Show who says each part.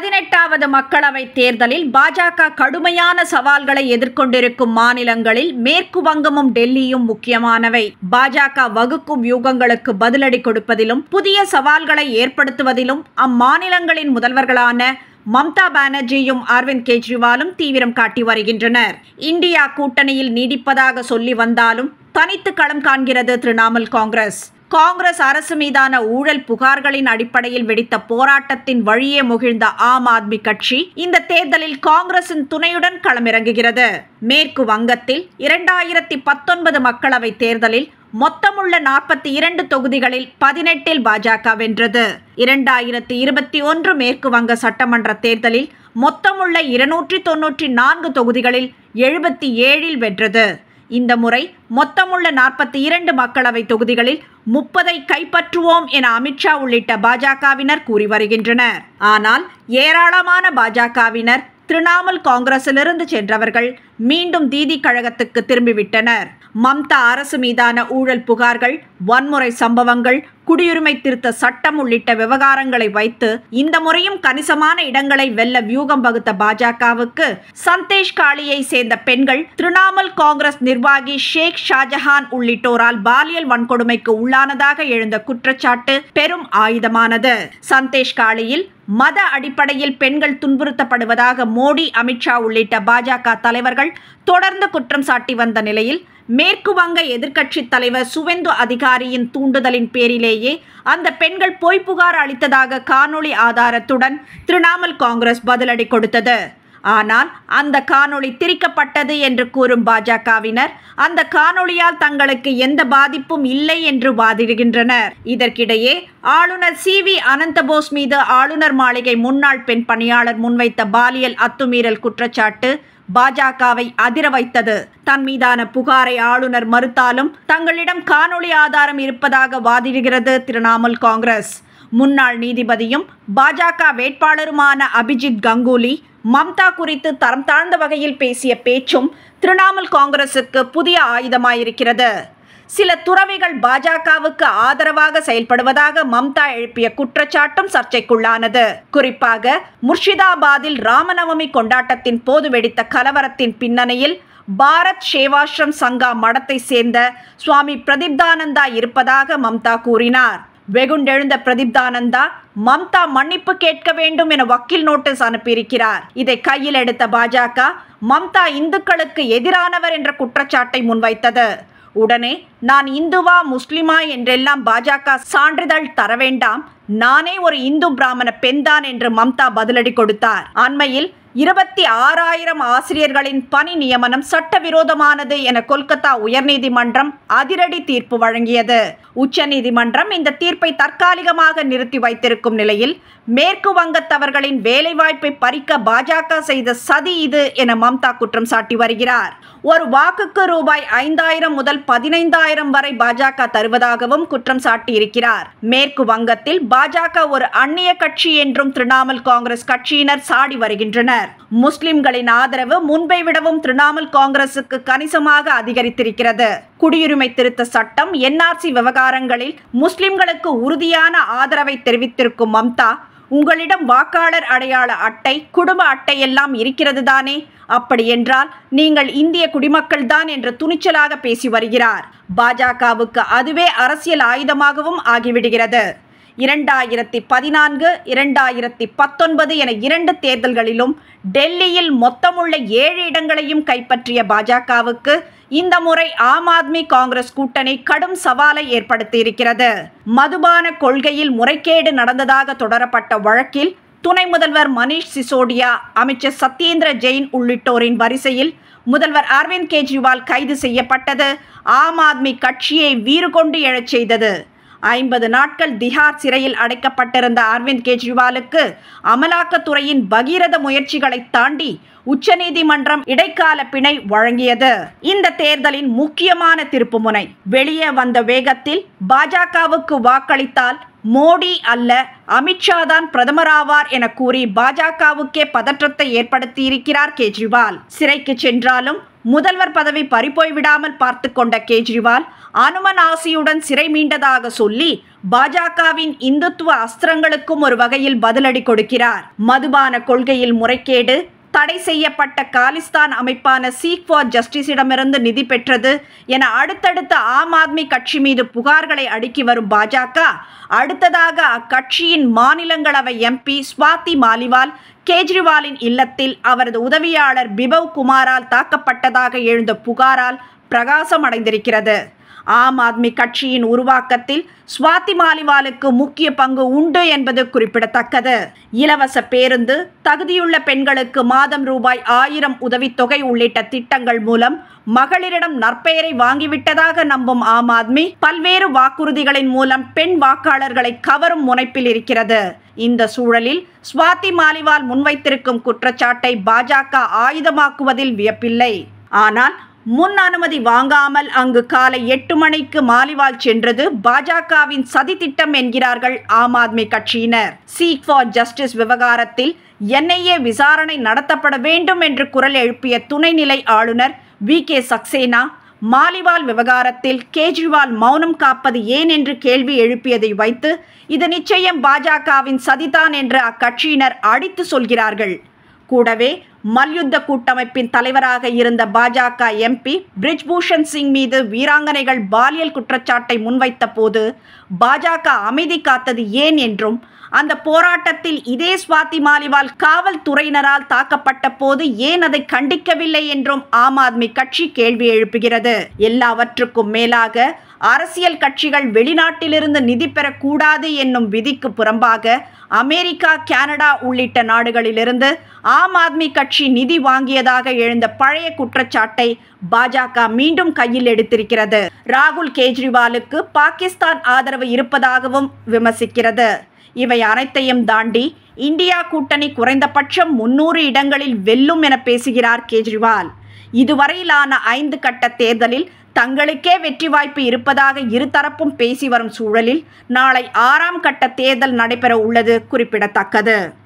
Speaker 1: பதினெட்டாவது மக்களவைத் தேர்தலில் பாஜக கடுமையான சவால்களை எதிர்கொண்டிருக்கும் மாநிலங்களில் மேற்கு வங்கமும் டெல்லியும் முக்கியமானவை பாஜக வகுக்கும் யூகங்களுக்கு பதிலடி கொடுப்பதிலும் புதிய சவால்களை ஏற்படுத்துவதிலும் அம்மாநிலங்களின் முதல்வர்களான மம்தா பானர்ஜியும் அரவிந்த் கெஜ்ரிவாலும் தீவிரம் காட்டி வருகின்றனர் இந்தியா கூட்டணியில் நீடிப்பதாக சொல்லி வந்தாலும் தனித்து களம் காண்கிறது திரிணாமுல் காங்கிரஸ் காங்கிரஸ் அரசு மீதான ஊழல் புகார்களின் அடிப்படையில் வெடித்த போராட்டத்தின் வழியே முகிழ்ந்த ஆம் ஆத்மி கட்சி இந்த தேர்தலில் காங்கிரசின் துணையுடன் களமிறங்குகிறது மேற்கு வங்கத்தில் இரண்டாயிரத்தி பத்தொன்பது மக்களவை தேர்தலில் மொத்தமுள்ள நாற்பத்தி இரண்டு தொகுதிகளில் பதினெட்டில் பாஜக வென்றது இரண்டாயிரத்தி இருபத்தி ஒன்று மேற்கு வங்க சட்டமன்ற தேர்தலில் மொத்தமுள்ள இருநூற்றி தொன்னூற்றி நான்கு தொகுதிகளில் எழுபத்தி ஏழில் வென்றது இந்த முறை மொத்தமுள்ள நாற்பத்தி இரண்டு மக்களவை தொகுதிகளில் முப்பதை கைப்பற்றுவோம் என அமித்ஷா உள்ளிட்ட பாஜகவினர் கூறி வருகின்றனர் ஆனால் ஏராளமான பாஜகவினர் திரிணாமுல் காங்கிரசிலிருந்து சென்றவர்கள் மீண்டும் தீதி கழகத்துக்கு திரும்பிவிட்டனர் மம்தா அரசு மீதான ஊழல் புகார்கள் வன்முறை சம்பவங்கள் குடியுரிமை திருத்த சட்டம் உள்ளிட்ட விவகாரங்களை வைத்து இந்த முறையும் கணிசமான இடங்களை வெல்ல வியூகம் வகுத்த பாஜகவுக்கு சந்தேஷ் காளியை சேர்ந்த பெண்கள் திரிணாமுல் காங்கிரஸ் நிர்வாகி ஷேக் ஷாஜஹான் உள்ளிட்டோரால் பாலியல் வன்கொடுமைக்கு உள்ளானதாக எழுந்த குற்றச்சாட்டு பெரும் ஆயுதமானது சந்தேஷ் காளியில் மத அடிப்படையில் பெண்கள் துன்புறுத்தப்படுவதாக மோடி அமித்ஷா உள்ளிட்ட பாஜக தலைவர்கள் தொடர்ந்து குற்றம் சாட்டி வந்த நிலையில் மேற்கு வங்க எதிர்க்கட்சித் தலைவர் சுவெந்து அதிகாரியின் தூண்டுதலின் பேரிலேயே முன்னிலையிலேயே அந்த பெண்கள் பொய் புகார் அளித்ததாக காணொளி ஆதாரத்துடன் திரிணாமுல் காங்கிரஸ் பதிலடி கொடுத்தது ஆனால் அந்த காணொளி திரிக்கப்பட்டது என்று கூறும் பாஜகவினர் அந்த காணொளியால் தங்களுக்கு எந்த பாதிப்பும் இல்லை என்று வாதிடுகின்றனர் இதற்கிடையே ஆளுநர் சி வி அனந்தபோஸ் மீது ஆளுநர் மாளிகை முன்னாள் பெண் பணியாளர் முன்வைத்த பாலியல் அத்துமீறல் குற்றச்சாட்டு பாஜகவை அதிர வைத்தது தன் மீதான புகாரை ஆளுநர் மறுத்தாலும் தங்களிடம் காணொளி ஆதாரம் இருப்பதாக வாதிடுகிறது திரிணாமுல் காங்கிரஸ் முன்னாள் நீதிபதியும் பாஜக வேட்பாளருமான அபிஜித் கங்குலி மம்தா குறித்து தரம் தாழ்ந்த வகையில் பேசிய பேச்சும் திரிணாமுல் காங்கிரசுக்கு புதிய ஆயுதமாயிருக்கிறது சில துறவிகள் பாஜகவுக்கு ஆதரவாக செயல்படுவதாக மம்தா எழுப்பிய குற்றச்சாட்டும் சர்ச்சைக்குள்ளானது குறிப்பாக முர்ஷிதாபாத்தில் ராமநவமி கொண்டாட்டத்தின் போது வெடித்த கலவரத்தின் பின்னணியில் பாரத் சேவாஸ்ரம் சங்கா மடத்தை சேர்ந்த சுவாமி பிரதீப்தானந்தா இருப்பதாக மம்தா கூறினார் வெகுண்டெழுந்த பிரதிப்தானந்தா மம்தா மன்னிப்பு கேட்க வேண்டும் என வக்கீல் நோட்டீஸ் அனுப்பியிருக்கிறார் இதை கையில் எடுத்த பாஜக மம்தா இந்துக்களுக்கு எதிரானவர் என்ற குற்றச்சாட்டை முன்வைத்தது உடனே நான் இந்துவா முஸ்லிமா என்றெல்லாம் பாஜக சான்றிதழ் தர வேண்டாம் நானே ஒரு இந்து பிராமண பெண்தான் என்று மம்தா பதிலடி கொடுத்தார் அண்மையில் இருபத்தி ஆறாயிரம் ஆசிரியர்களின் பணி நியமனம் சட்டவிரோதமானது என கொல்கத்தா உயர்நீதிமன்றம் அதிரடி தீர்ப்பு வழங்கியது உச்சநீதிமன்றம் இந்த தீர்ப்பை தற்காலிகமாக நிறுத்தி வைத்திருக்கும் நிலையில் மேற்கு வங்கத்தவர்களின் வேலைவாய்ப்பை பறிக்க பாஜக செய்த சதி இது என மம்தா குற்றம் சாட்டி வருகிறார் ஒரு வாக்குக்கு ரூபாய் ஐந்தாயிரம் முதல் பதினைந்தாயிரம் வரை பாஜக தருவதாகவும் குற்றம் சாட்டி இருக்கிறார் மேற்கு வங்கத்தில் பாஜக ஒரு அந்நிய கட்சி என்றும் திரிணாமுல் காங்கிரஸ் கட்சியினர் சாடி வருகின்றனர் உள்ளனர் முஸ்லிம்களின் ஆதரவு முன்பை விடவும் திரிணாமுல் காங்கிரசுக்கு கணிசமாக அதிகரித்திருக்கிறது குடியுரிமை திருத்த சட்டம் என்ஆர்சி விவகாரங்களில் முஸ்லிம்களுக்கு உறுதியான ஆதரவை தெரிவித்திருக்கும் மம்தா உங்களிடம் வாக்காளர் அடையாள அட்டை குடும்ப அட்டை எல்லாம் இருக்கிறது தானே அப்படியென்றால் நீங்கள் இந்திய குடிமக்கள் தான் என்று துணிச்சலாக பேசி வருகிறார் பாஜகவுக்கு அதுவே அரசியல் ஆயுதமாகவும் ஆகிவிடுகிறது இரண்டாயிரத்தி பதினான்கு இரண்டாயிரத்தி பத்தொன்பது என இரண்டு தேர்தல்களிலும் டெல்லியில் மொத்தமுள்ள ஏழு இடங்களையும் கைப்பற்றிய பாஜகவுக்கு இந்த முறை ஆம் ஆத்மி காங்கிரஸ் கூட்டணி கடும் சவாலை ஏற்படுத்தியிருக்கிறது மதுபான கொள்கையில் முறைகேடு நடந்ததாக தொடரப்பட்ட வழக்கில் துணை முதல்வர் மணீஷ் சிசோடியா அமைச்சர் சத்யேந்திர ஜெயின் உள்ளிட்டோரின் வரிசையில் முதல்வர் அரவிந்த் கெஜ்ரிவால் கைது செய்யப்பட்டது ஆம் ஆத்மி கட்சியை வீறு கொண்டு எழச் செய்தது ஐம்பது நாட்கள் திஹார் சிறையில் அடைக்கப்பட்டிருந்த அரவிந்த் கெஜ்ரிவாலுக்கு அமலாக்கத்துறையின் பகீரத முயற்சிகளை தாண்டி உச்சநீதிமன்றம் இடைக்கால பிணை வழங்கியது இந்த தேர்தலின் முக்கியமான திருப்புமுனை வெளியே வந்த வேகத்தில் பாஜகவுக்கு வாக்களித்தால் மோடி அல்ல அமித்ஷா தான் பிரதமராவார் என கூறி பாஜகவுக்கே பதற்றத்தை ஏற்படுத்தியிருக்கிறார் கெஜ்ரிவால் சிறைக்கு சென்றாலும் முதல்வர் பதவி விடாமல் பார்த்து கொண்ட கேஜ்ரிவால் அனுமன் ஆசியுடன் சிறை மீண்டதாக சொல்லி பாஜகவின் இந்துத்துவ அஸ்திரங்களுக்கும் ஒரு வகையில் பதிலடி கொடுக்கிறார் மதுபான கொள்கையில் முறைகேடு தடை செய்யப்பட்ட காலிஸ்தான் அமைப்பான சீக் ஃபார் ஜஸ்டிஸிடமிருந்து நிதி பெற்றது என அடுத்தடுத்த ஆம் ஆத்மி கட்சி மீது புகார்களை அடுக்கி வரும் பாஜக அடுத்ததாக அக்கட்சியின் மாநிலங்களவை எம்பி ஸ்வாதி மாலிவால் கேஜ்ரிவாலின் இல்லத்தில் அவரது உதவியாளர் பிபவ் குமாரால் தாக்கப்பட்டதாக எழுந்த புகாரால் பிரகாசம் அடைந்திருக்கிறது ஆம் ஆத்மி கட்சியின் உருவாக்கத்தில் சுவாதி மாலிவாலுக்கு முக்கிய பங்கு உண்டு என்பது குறிப்பிடத்தக்கது இலவச பேருந்து தகுதியுள்ள பெண்களுக்கு மாதம் ரூபாய் ஆயிரம் உதவித்தொகை உள்ளிட்ட திட்டங்கள் மூலம் மகளிரிடம் நற்பெயரை வாங்கிவிட்டதாக நம்பும் ஆம் ஆத்மி பல்வேறு வாக்குறுதிகளின் மூலம் பெண் வாக்காளர்களை கவரும் முனைப்பில் இருக்கிறது இந்த சூழலில் சுவாதி மாலிவால் முன்வைத்திருக்கும் குற்றச்சாட்டை பாஜக ஆயுதமாக்குவதில் வியப்பில்லை ஆனால் முன் அனுமதி வாங்காமல் அங்கு காலை எட்டு மணிக்கு மாலிவால் சென்றது பாஜகவின் சதி திட்டம் என்கிறார்கள் ஆம் ஆத்மி கட்சியினர் சீக் ஃபார் ஜஸ்டிஸ் விவகாரத்தில் என்ஐஏ விசாரணை நடத்தப்பட வேண்டும் என்று குரல் எழுப்பிய துணைநிலை ஆளுநர் வி கே சக்சேனா மாலிவால் விவகாரத்தில் கேஜ்ரிவால் மௌனம் காப்பது ஏன் என்று கேள்வி எழுப்பியதை வைத்து இது நிச்சயம் பாஜகவின் சதிதான் என்று அக்கட்சியினர் அடித்து சொல்கிறார்கள் கூடவே மல்யுத்த கூட்டமைப்பின் தலைவராக இருந்த பாஜக எம்பி பிரிஜ்பூஷன் சிங் மீது வீராங்கனைகள் பாலியல் குற்றச்சாட்டை முன்வைத்த போது பாஜக அமைதி காத்தது ஏன் என்றும் அந்த போராட்டத்தில் இதே சுவாதி மாலிவால் காவல்துறையினரால் தாக்கப்பட்ட போது ஏன் அதை கண்டிக்கவில்லை என்றும் ஆம் ஆத்மி கட்சி கேள்வி எழுப்புகிறது எல்லாவற்றுக்கும் மேலாக அரசியல் கட்சிகள் வெளிநாட்டிலிருந்து நிதி பெறக்கூடாது என்னும் விதிக்கு புறம்பாக அமெரிக்கா கனடா உள்ளிட்ட நாடுகளிலிருந்து ஆம் ஆத்மி கட்சி நிதி வாங்கியதாக எழுந்த பழைய குற்றச்சாட்டை பாஜக மீண்டும் கையில் எடுத்திருக்கிறது ராகுல் கேஜ்ரிவாலுக்கு பாகிஸ்தான் ஆதரவு ஆதரவு இருப்பதாகவும் விமர்சிக்கிறது இவை அனைத்தையும் தாண்டி இந்தியா கூட்டணி குறைந்தபட்சம் முன்னூறு இடங்களில் வெல்லும் என பேசுகிறார் கெஜ்ரிவால் இதுவரையிலான ஐந்து கட்ட தேர்தலில் தங்களுக்கே வெற்றி வாய்ப்பு இருப்பதாக இருதரப்பும் பேசி வரும் சூழலில் நாளை ஆறாம் கட்ட தேர்தல் நடைபெற உள்ளது குறிப்பிடத்தக்கது